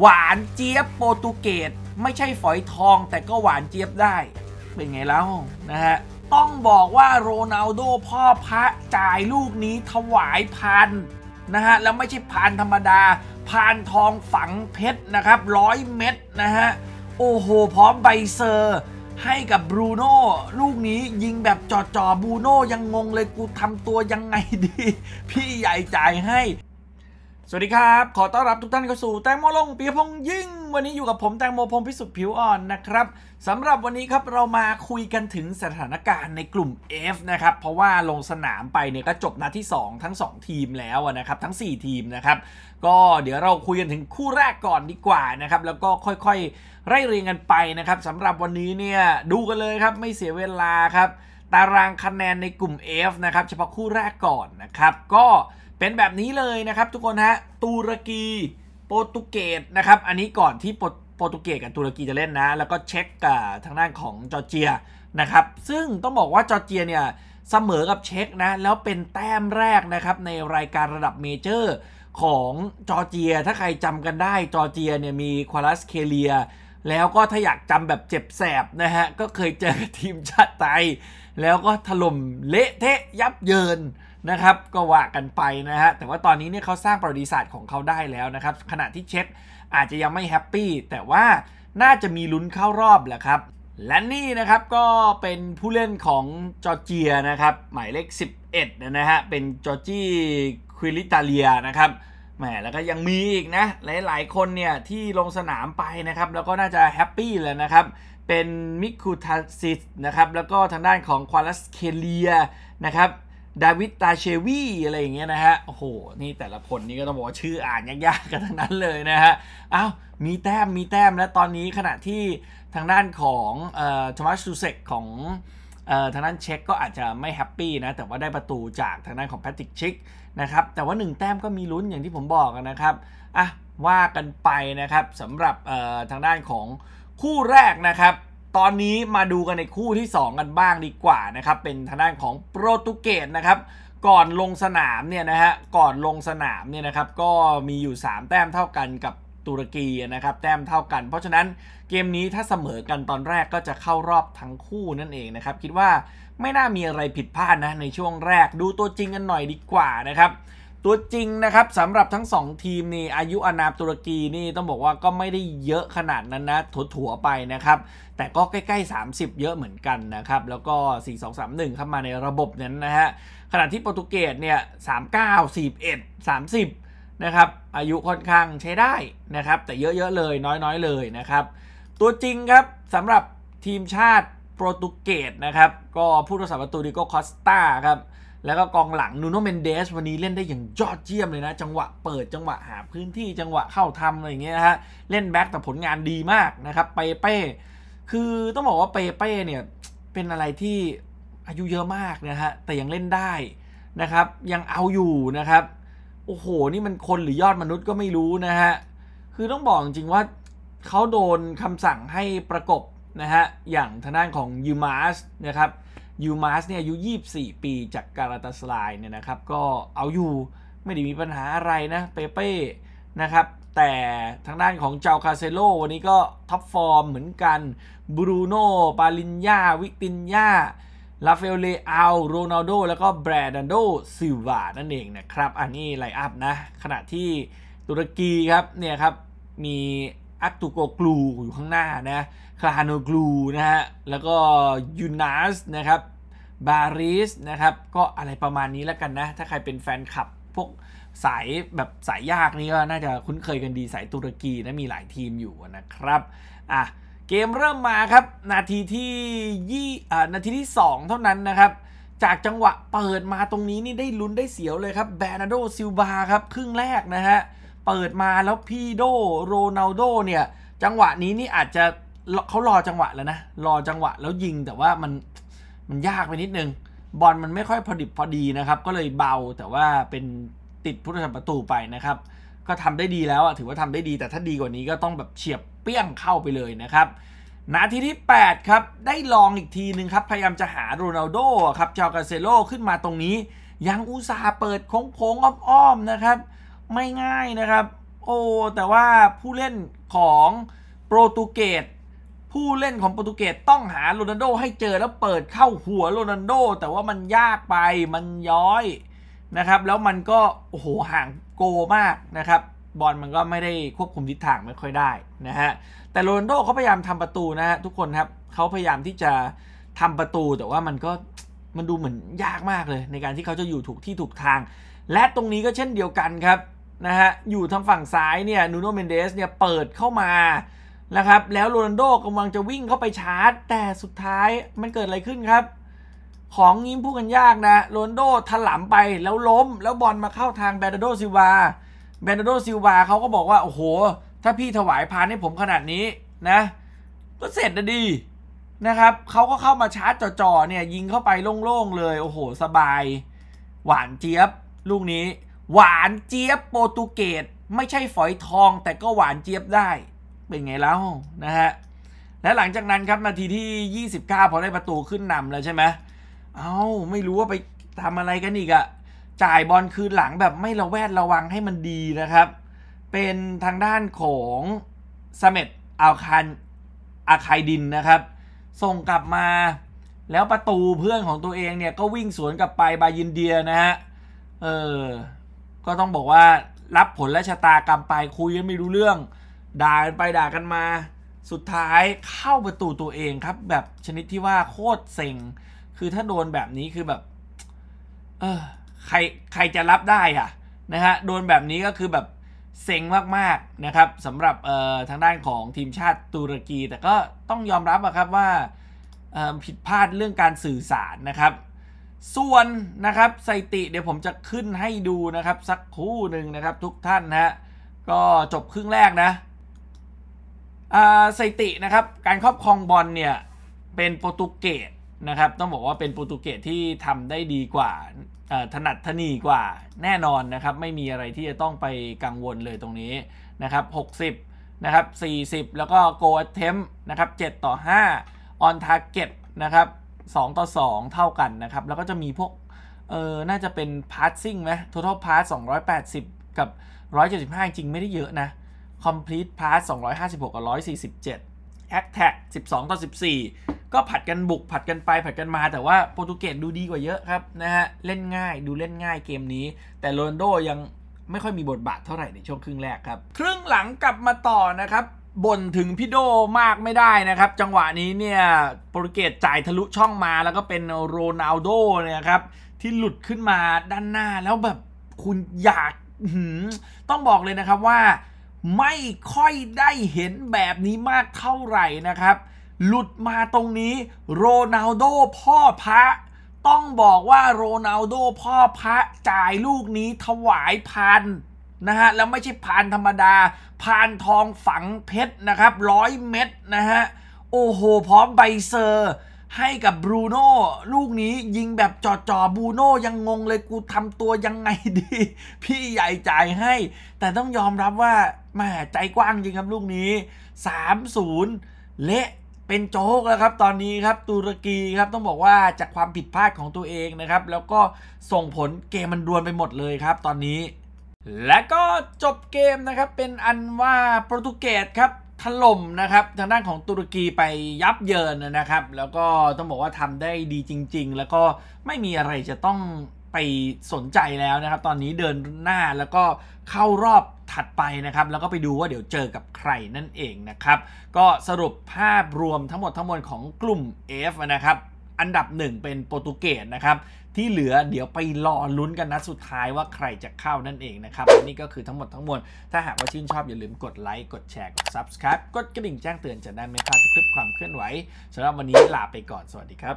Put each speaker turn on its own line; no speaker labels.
หวานเจี๊ยบโปรตุเกสไม่ใช่ฝอยทองแต่ก็หวานเจี๊ยบได้ เป็นไงแล้วนะฮะ ต้องบอกว่าโรนัลโดพ่อพระจ่ายลูกนี้ถวายพันนะฮะ แล้วไม่ใช่พานธรรมดา พานทองฝังเพชรนะครับร้อยเม็ดนะฮะ โอ้โห พร้อมใบเซอร์ ให้กับบรูโน่ลูกนี้ยิงแบบจอดจอบรูโน่ยังงงเลย กูทำตัวยังไงดี พี่ใหญ่จ่ายให้สวัสดีครับ ขอต้อนรับทุกท่านเข้าสู่แตงโมลงปีพงยิ่ง วันนี้อยู่กับผมแตงโมพงพิสุทธิ์ผิวอ่อนนะครับสำหรับวันนี้ครับเรามาคุยกันถึงสถานการณ์ในกลุ่ม F นะครับเพราะว่าลงสนามไปเนี่ยก็จบนัดที่ 2 ทั้ง 2 ทีมแล้วนะครับทั้ง 4 ทีมนะครับก็เดี๋ยวเราคุยกันถึงคู่แรกก่อนดีกว่านะครับแล้วก็ค่อยๆไล่เรียงกันไปนะครับสำหรับวันนี้เนี่ยดูกันเลยครับไม่เสียเวลาครับตารางคะแนนในกลุ่ม F นะครับเฉพาะคู่แรกก่อนนะครับก็เป็นแบบนี้เลยนะครับทุกคนฮะตุรกีโปรตุเกสนะครับ อันนี้ก่อนที่โปรตุเกสกับตุรกีจะเล่นนะ แล้วก็เช็คกับทางด้านของจอร์เจียนะครับ ซึ่งต้องบอกว่าจอร์เจียเนี่ยเสมอกับเช็คนะ แล้วเป็นแต้มแรกนะครับในรายการระดับเมเจอร์ของจอร์เจียถ้าใครจำกันได้ จอร์เจียเนี่ยมีควาลัสเคเลียแล้วก็ถ้าอยากจำแบบเจ็บแสบนะฮะ ก็เคยเจอทีมชาติไทยแล้วก็ถล่มเละเทะยับเยินนะครับก็ว่ากันไปนะฮะแต่ว่าตอนนี้เนี่ยเขาสร้างประวัติศาสตร์ของเขาได้แล้วนะครับขณะที่เช็ดอาจจะยังไม่แฮปปี้แต่ว่าน่าจะมีลุ้นเข้ารอบแหละครับ และนี่นะครับก็เป็นผู้เล่นของจอร์เจียนะครับหมายเลข 11นะฮะเป็นจอร์จีควิลิตาเลียนะครับแหมแล้วก็ยังมีอีกนะหลายๆคนเนี่ยที่ลงสนามไปนะครับแล้วก็น่าจะแฮปปี้แล้วนะครับ เป็นมิคูทาซิสนะครับแล้วก็ทางด้านของควาลัสเคเลียนะครับดาวิดตาเชวีอะไรอย่างเงี้ยนะฮะโอ้โห นี่แต่ละคนนี่ก็ต้องบอกว่าชื่ออ่านยากๆกันทั้งนั้นเลยนะฮะอ้าวมีแต้ม มีแต้มและตอนนี้ขณะที่ทางด้านของชมัสซูเซกของออทางด้านเช็กก็อาจจะไม่แฮปปี้นะ แต่ว่าได้ประตูจากทางด้านของแพตติกชิกนะครับ แต่ว่า1แต้มก็มีลุ้นอย่างที่ผมบอกนะครับ อ่ะ ว่ากันไปนะครับสำหรับทางด้านของคู่แรกนะครับตอนนี้มาดูกันในคู่ที่ 2 กันบ้างดีกว่านะครับเป็นทางด้านของโปรตุเกสนะครับก่อนลงสนามเนี่ยนะฮะก่อนลงสนามเนี่ยนะครับก็มีอยู่ 3 แต้มเท่ากันกับตุรกีนะครับแต้มเท่ากัน เพราะฉะนั้นเกมนี้ถ้าเสมอกันตอนแรกก็จะเข้ารอบทั้งคู่นั่นเองนะครับคิดว่าไม่น่ามีอะไรผิดพลาดนะในช่วงแรก ดูตัวจริงกันหน่อยดีกว่านะครับตัวจริงนะครับสำหรับทั้ง 2 ทีมนี่อายุ อานามตุรกีนี่ต้องบอกว่าก็ไม่ได้เยอะขนาดนั้นนะถั่วๆไปนะครับ แต่ก็ใกล้ ๆ 30 เยอะเหมือนกันนะครับ แล้วก็ 4231เข้ามาในระบบนั้นนะฮะขณะที่โปรตุเกสเนี่ย39 41 30นะครับอายุค่อนข้างใช้ได้นะครับ แต่เยอะๆเลย น้อยๆเลยนะครับ ตัวจริงครับสำหรับทีมชาติโปรตุเกสนะครับ ก็ผู้รักษาประตูดิโกคอสตาครับแล้วก็กองหลังนูโนเมนเดสวันนี้ เล่นได้อย่างยอดเยี่ยมเลยนะจังหวะเปิดจังหวะหา พื้นที่จังหวะเข้าทำอะไรอย่างเงี้ยนะฮะเล่นแบ็กแต่ผลงานดีมากนะครับเปเป้คือต้องบอกว่าเปเป้เนี่ยเป็นอะไรที่อายุเยอะมากนะฮะแต่ยังเล่นได้นะครับ ยังเอาอยู่นะครับโอ้โหนี่มันคนหรือยอดมนุษย์ก็ไม่รู้นะฮะคือต้องบอกจริงว่าเขาโดนคำสั่งให้ประกบนะฮะอย่างทางด้านของยูมาสนะครับยูมาสเนี่ยอายุ24 ปีจาก การาตาสไลน์เนี่ยนะครับ ก็เอาอยู่ไม่ได้มีปัญหาอะไรนะ เปเป้ นะครับ แต่ทางด้านของเจ้าคาเซโลวันนี้ก็ท็อปฟอร์มเหมือนกัน บรูโน่ปาลินยาวิตินยาลาเฟลเลอาโรนัลโดแล้วก็แบรดันโดซิวา นั่นเองนะครับอันนี้ไลอัพ นะขณะที่ ตุรกี ครับเนี่ยครับมีอัตุโกกลูอยู่ข้างหน้านะคลาโนกลูนะฮะแล้วก็ยูนัสนะครับบาริสนะครับ ก็อะไรประมาณนี้แล้วกันนะ ถ้าใครเป็นแฟนคลับพวกสายแบบสายยากนี่ก็น่าจะคุ้นเคยกันดีสายตุรกีนะมีหลายทีมอยู่นะครับอ่ะเกมเริ่มมาครับ นาทีที่ยี่อ่านาทีที่ 2 เท่านั้นนะครับ จากจังหวะเปิดมาตรงนี้นี่ได้ลุ้นได้เสียวเลยครับแบรนาโดซิลบาครับครึ่งแรกนะฮะเปิดมาแล้วพี่โดโรนัลโดเนี่ยจังหวะนี้นี่อาจจะเขารอจังหวะแล้วนะรอจังหวะแล้วยิงแต่ว่ามันมันยากไปนิดนึงบอลมันไม่ค่อยพอดิบพอดีนะครับ ก็เลยเบาแต่ว่าเป็นติดพุทธศประตูไปนะครับ ก็ทำได้ดีแล้วอ่ะถือว่าทำได้ดี แต่ถ้าดีกว่านี้ก็ต้องแบบเฉียบเปี้ยงเข้าไปเลยนะครับนาทีที่ 8 ครับได้ลองอีกทีหนึ่งครับพยายามจะหาโรนัลโดครับเจ้ากาเซโลขึ้นมาตรงนี้ยังอุตส่าห์เปิดโค้งๆอ้อมๆนะครับไม่ง่ายนะครับ โอ้แต่ว่าผู้เล่นของโปรตุเกสผู้เล่นของโปรตุเกสต้องหาโรนัลโดให้เจอแล้วเปิดเข้าหัวโรนัลโดแต่ว่ามันยากไปมันย้อยนะครับ แล้วมันก็โอ้โหห่างโกมากนะครับ บอลมันก็ไม่ได้ควบคุมทิศทางไม่ค่อยได้นะฮะแต่โรนัลโดเขาพยายามทำประตูนะฮะทุกคนครับเขาพยายามที่จะทำประตู แต่ว่ามันก็มันดูเหมือนยากมากเลย ในการที่เขาจะอยู่ถูกที่ถูกทาง และตรงนี้ก็เช่นเดียวกันครับนะฮะ อยู่ทางฝั่งซ้ายเนี่ยนูโนเมนเดสเนี่ยเปิดเข้ามานะครับแล้วโรนัลโดกำลังจะวิ่งเข้าไปชาร์จ แต่สุดท้ายมันเกิดอะไรขึ้นครับ ของยิ้มพูดกันยากนะ โรนัลโดถลำไปแล้วล้ม แล้วบอลมาเข้าทางแบรนดโดซิวาแบรนดโดซิวาเขาก็บอกว่า โอ้โห ถ้าพี่ถวายพานให้ผมขนาดนี้นะก็เสร็จนะดี นะครับเขาก็เข้ามาชาร์จจ่อๆเนี่ยยิงเข้าไปโล่งๆเลยโอ้โหสบาย หวานเจี๊ยบลูกนี้หวานเจี๊ยบโปรตุเกสไม่ใช่ฝอยทองแต่ก็หวานเจี๊ยบได้ เป็นไงแล้วนะฮะและหลังจากนั้นครับนาทีที่ 29 พอได้ประตูขึ้นนำแล้วใช่ไหมเอา้า ไม่รู้ว่าไปทำอะไรกันอีกอะจ่ายบอลคืนหลังแบบไม่ระแวดระวังให้มันดีนะครับ เป็นทางด้านของสเม็อาคันอาคายดินนะครับส่งกลับมาแล้วประตูเพื่อนของตัวเองเนี่ยก็วิ่งสวนกลับไปบายินเดียนะฮะเออก็ต้องบอกว่ารับผลและชะตากรรมไปคุยกันไม่รู้เรื่องด่ากันไปด่ากันมา สุดท้ายเข้าประตูตัวเองครับ แบบชนิดที่ว่าโคตรเซ็งคือถ้าโดนแบบนี้คือแบบเออใครใครจะรับได้อ่ะ นะฮะโดนแบบนี้ก็คือแบบ เซ็งมากๆนะครับสำหรับเออ่ทางด้านของทีมชาติตุรกี แต่ก็ต้องยอมรับอะครับว่าผิดพลาดเรื่องการสื่อสารนะครับส่วนนะครับสติเดี๋ยวผมจะขึ้นให้ดูนะครับสักคู่หนึ่งนะครับ ทุกท่านนะฮะก็จบครึ่งแรกนะสถิตินะครับการครอบครองบอลเนี่ยเป็นโปรตุเกสนะครับ ต้องบอกว่าเป็นโปรตุเกสที่ทำได้ดีกว่าถนัดทนีกว่าแน่นอนนะครับ ไม่มีอะไรที่จะต้องไปกังวลเลยตรงนี้นะครับ60นะครับ40 แล้วก็โกลเทมนะครับ7ต่อ5 on target นะครับ2 ต่อ 2 เท่ากันนะครับ แล้วก็จะมีพวกเออน่าจะเป็น passing ไหม total pass 280 กับ 175 จริงไม่ได้เยอะนะ complete pass 256 กับ 147 attack 12 ต่อ 14 ก็ผัดกันบุกผัดกันไป ผัดกันมาแต่ว่าโปรตุเกสดูดีกว่าเยอะครับนะฮะเล่นง่ายดูเล่นง่ายเกมนี้ แต่โรนโดยังไม่ค่อยมีบทบาทเท่าไหร่ในช่วงครึ่งแรกครับ ครึ่งหลังกลับมาต่อนะครับบ่นถึงพี่โดมากไม่ได้นะครับ จังหวะนี้เนี่ยโปรตุเกสจ่ายทะลุช่องมาแล้วก็เป็นโรนัลโดเนี่ยครับที่หลุดขึ้นมาด้านหน้าแล้วแบบคุณอยากต้องบอกเลยนะครับว่าไม่ค่อยได้เห็นแบบนี้มากเท่าไหร่นะครับ หลุดมาตรงนี้ โรนัลโดพ่อพระ ต้องบอกว่าโรนัลโดพ่อพระจ่ายลูกนี้ถวายพันนะฮะ แล้วไม่ใช่พานธรรมดาพานทองฝังเพชรนะครับร้อยเม็ดนะฮะ โอ้โห พร้อมใบเซอร์ ให้กับบรูโน่ ลูกนี้ยิงแบบจอจอบรูโน่ยังงงเลยกูทำตัวยังไงดี พี่ใหญ่จ่ายให้ แต่ต้องยอมรับว่าแม่ใจกว้างจริงครับลูกนี้ 3-0เละเป็นโจ๊กแล้วครับ ตอนนี้ครับตุรกีครับ ต้องบอกว่าจากความผิดพลาดของตัวเองนะครับ แล้วก็ส่งผลเกมมันดวลไปหมดเลยครับ ตอนนี้และก็จบเกมนะครับเป็นอันว่า โปรตุเกสครับถล่มนะครับ ทางด้านของตุรกีไปยับเยินนะครับ แล้วก็ต้องบอกว่าทำได้ดีจริง ๆ แล้วก็ไม่มีอะไรจะต้องไปสนใจแล้วนะครับ ตอนนี้เดินหน้าแล้วก็เข้ารอบถัดไปนะครับ แล้วก็ไปดูว่าเดี๋ยวเจอกับใครนั่นเองนะครับ ก็สรุปภาพรวมทั้งหมดทั้งมวลของกลุ่ม F นะครับอันดับหนึ่งเป็นโปรตุเกสนะครับที่เหลือเดี๋ยวไปรอลุ้นกันนะสุดท้ายว่าใครจะเข้านั่นเองนะครับนี่ก็คือทั้งหมดทั้งมวลถ้าหากว่าชื่นชอบอย่าลืมกดไลค์กดแชร์กด subscribe กดกระดิ่งแจ้งเตือนจะได้ไม่พลาดทุกคลิปความเคลื่อนไหวสำหรับวันนี้ลาไปก่อนสวัสดีครับ